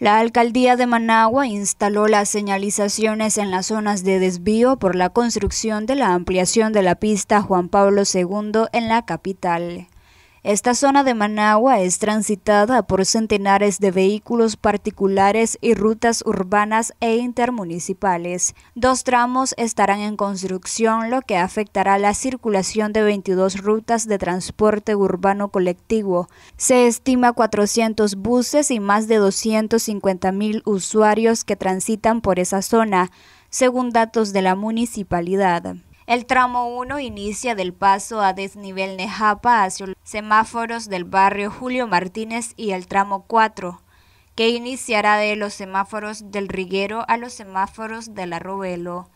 La alcaldía de Managua instaló las señalizaciones en las zonas de desvío por la construcción de la ampliación de la pista Juan Pablo II en la capital. Esta zona de Managua es transitada por centenares de vehículos particulares y rutas urbanas e intermunicipales. Dos tramos estarán en construcción, lo que afectará la circulación de 22 rutas de transporte urbano colectivo. Se estima 400 buses y más de 250 mil usuarios que transitan por esa zona, según datos de la municipalidad. El tramo 1 inicia del paso a desnivel Nejapa hacia los semáforos del barrio Julio Martínez y el tramo 4, que iniciará de los semáforos del Riguero a los semáforos de la Arrobelo.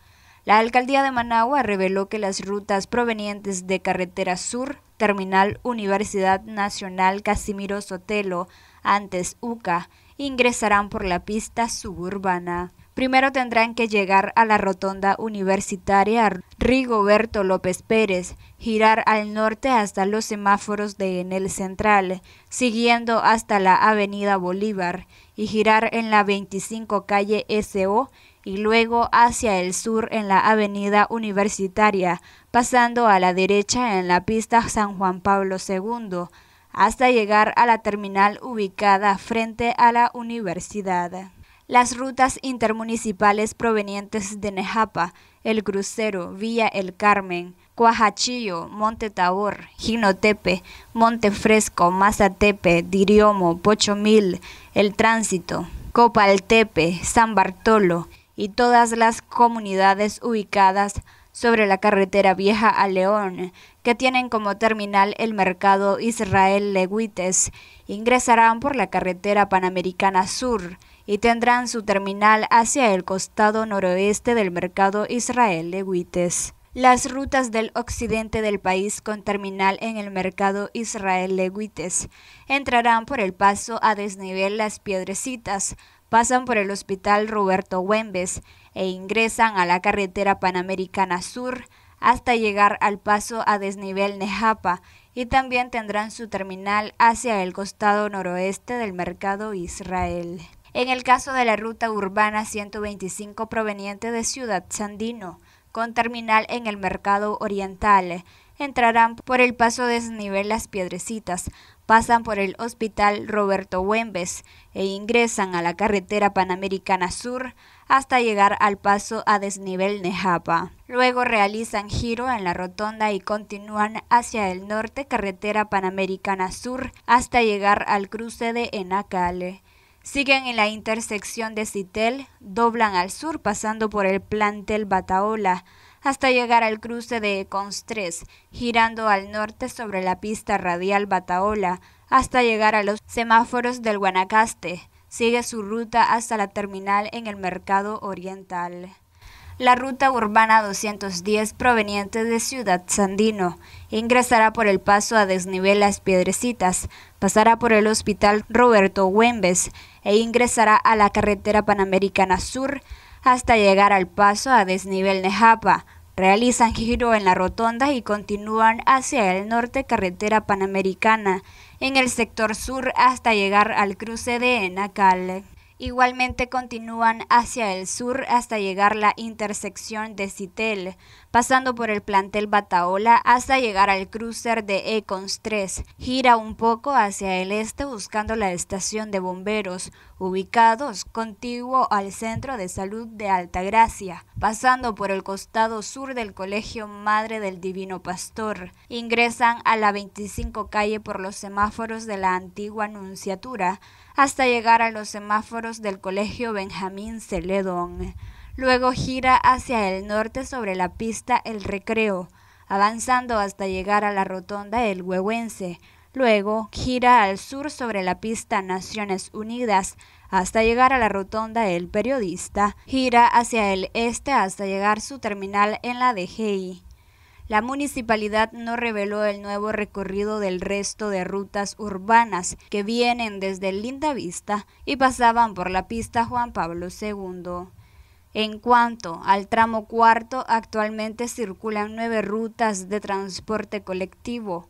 La alcaldía de Managua reveló que las rutas provenientes de Carretera Sur, Terminal Universidad Nacional Casimiro Sotelo, antes UCA, ingresarán por la pista suburbana. Primero tendrán que llegar a la rotonda universitaria Rigoberto López Pérez, girar al norte hasta los semáforos de Enel Central, siguiendo hasta la Avenida Bolívar y girar en la 25 calle SO y luego hacia el sur en la Avenida Universitaria, pasando a la derecha en la pista San Juan Pablo II hasta llegar a la terminal ubicada frente a la universidad. Las rutas intermunicipales provenientes de Nejapa, El Crucero, Villa El Carmen, Cuajachillo, Monte Tabor, Ginotepe, Monte Fresco, Mazatepe, Diriomo, Pochomil, El Tránsito, Copaltepe, San Bartolo y todas las comunidades ubicadas sobre la carretera vieja a León, que tienen como terminal el mercado Israel Leguites, ingresarán por la carretera Panamericana Sur y tendrán su terminal hacia el costado noroeste del mercado Israel Leguites. Las rutas del occidente del país con terminal en el mercado Israel Leguites entrarán por el paso a desnivel Las Piedrecitas, pasan por el Hospital Roberto Güembes e ingresan a la carretera Panamericana Sur hasta llegar al paso a desnivel Nejapa y también tendrán su terminal hacia el costado noroeste del mercado Israel. En el caso de la ruta urbana 125 proveniente de Ciudad Sandino, con terminal en el mercado oriental, entrarán por el paso desnivel Las Piedrecitas, pasan por el Hospital Roberto Güembes e ingresan a la carretera Panamericana Sur hasta llegar al paso a desnivel Nejapa. Luego realizan giro en la rotonda y continúan hacia el norte carretera Panamericana Sur hasta llegar al cruce de Enacale. Siguen en la intersección de Citel, doblan al sur pasando por el plantel Bataola hasta llegar al cruce de 3, girando al norte sobre la pista radial Bataola, hasta llegar a los semáforos del Guanacaste. Sigue su ruta hasta la terminal en el Mercado Oriental la ruta urbana 210 proveniente de Ciudad Sandino. Ingresará por el paso a desnivel Las Piedrecitas, pasará por el Hospital Roberto Güembes e ingresará a la carretera Panamericana Sur hasta llegar al paso a desnivel Nejapa. Realizan giro en la rotonda y continúan hacia el norte carretera panamericana, en el sector sur hasta llegar al cruce de Enacal. Igualmente continúan hacia el sur hasta llegar la intersección de Citel, pasando por el plantel Bataola hasta llegar al crucer de Econs 3. Gira un poco hacia el este buscando la estación de bomberos, ubicados contiguo al centro de salud de Altagracia, pasando por el costado sur del colegio Madre del Divino Pastor. Ingresan a la 25 calle por los semáforos de la antigua Nunciatura hasta llegar a los semáforos del Colegio Benjamín Celedón. Luego gira hacia el norte sobre la pista El Recreo, avanzando hasta llegar a la rotonda El Huehuense. Luego gira al sur sobre la pista Naciones Unidas hasta llegar a la rotonda El Periodista. Gira hacia el este hasta llegar su terminal en la DGI. La municipalidad no reveló el nuevo recorrido del resto de rutas urbanas que vienen desde Linda Vista y pasaban por la pista Juan Pablo II. En cuanto al tramo cuarto, actualmente circulan nueve rutas de transporte colectivo,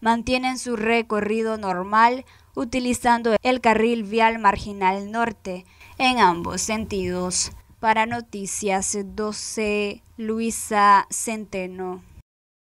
mantienen su recorrido normal utilizando el carril vial marginal norte en ambos sentidos. Para Noticias 12, Luisa Centeno.